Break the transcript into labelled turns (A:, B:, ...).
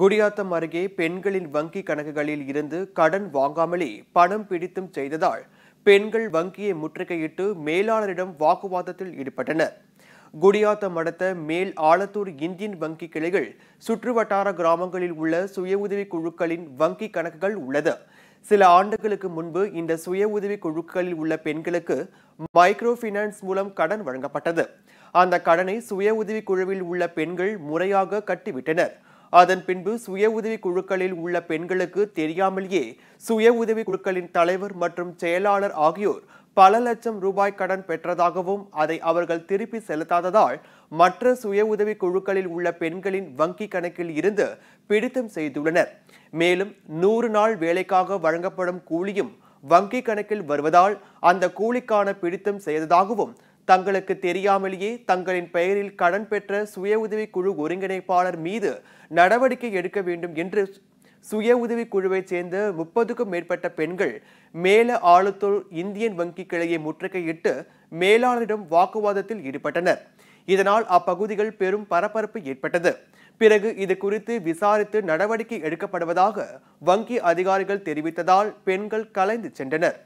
A: குடியாத்தம் அருகே பெண்களின் வங்கி கணக்குகளில் இருந்து கடன் வாங்காமலே பணம் பிடித்தும் செய்ததால் பெண்கள் வங்கியை முற்றுகையிட்டு மேலாளரிடம் வாக்குவாதத்தில் ஈடுபட்டனர் குடியாத்தம் அடுத்த மேல் ஆலத்தூர் இந்தியன் வங்கி கிளைகள் சுற்றுவட்டார கிராமங்களில் உள்ள சுய உதவி குழுக்களின் வங்கி கணக்குகள் உள்ளது சில ஆண்டுகளுக்கு முன்பு இந்த சுய உதவி குழுக்களில் உள்ள பெண்களுக்கு மைக்ரோ ஃபினான்ஸ் மூலம் கடன் வழங்கப்பட்டது அந்த கடனை சுய உதவி குழுவில் உள்ள பெண்கள் முறையாக கட்டிவிட்டனர் அதன் பின்பு சுய உதவி குழுக்களில் உள்ள பெண்களுக்கு தெரியாமலேயே சுய உதவி குழுக்களின் தலைவர் மற்றும் செயலாளர் ஆகியோர் பல லட்சம் ரூபாய் கடன் பெற்றதாகவும் அதை அவர்கள் திருப்பி செலுத்தாததால் மற்ற சுய உதவி குழுக்களில் உள்ள பெண்களின் வங்கி கணக்கில் இருந்து பிடித்தம் செய்துள்ளனர் மேலும் நூறு நாள் வேலைக்காக வழங்கப்படும் கூலியும் வங்கி கணக்கில் வருவதால் அந்த கூலிக்கான பிடித்தம் செய்ததாகவும் தங்களுக்கு தெரியாமலேயே தங்களின் பெயரில் கடன் பெற்ற சுய உதவிக்குழு ஒருங்கிணைப்பாளர் மீது நடவடிக்கை எடுக்க வேண்டும் என்று சுய உதவிக்குழுவைச் சேர்ந்த முப்பதுக்கும் மேற்பட்ட பெண்கள் மேல ஆளுத்தூர் இந்தியன் வங்கி கிளையை முற்றுகையிட்டு மேலாளரிடம் வாக்குவாதத்தில் ஈடுபட்டனர் இதனால் அப்பகுதிகள் பெரும் பரபரப்பு ஏற்பட்டது பிறகு இது குறித்து விசாரித்து நடவடிக்கை எடுக்கப்படுவதாக வங்கி அதிகாரிகள் தெரிவித்ததால் பெண்கள் கலைந்து சென்றனர்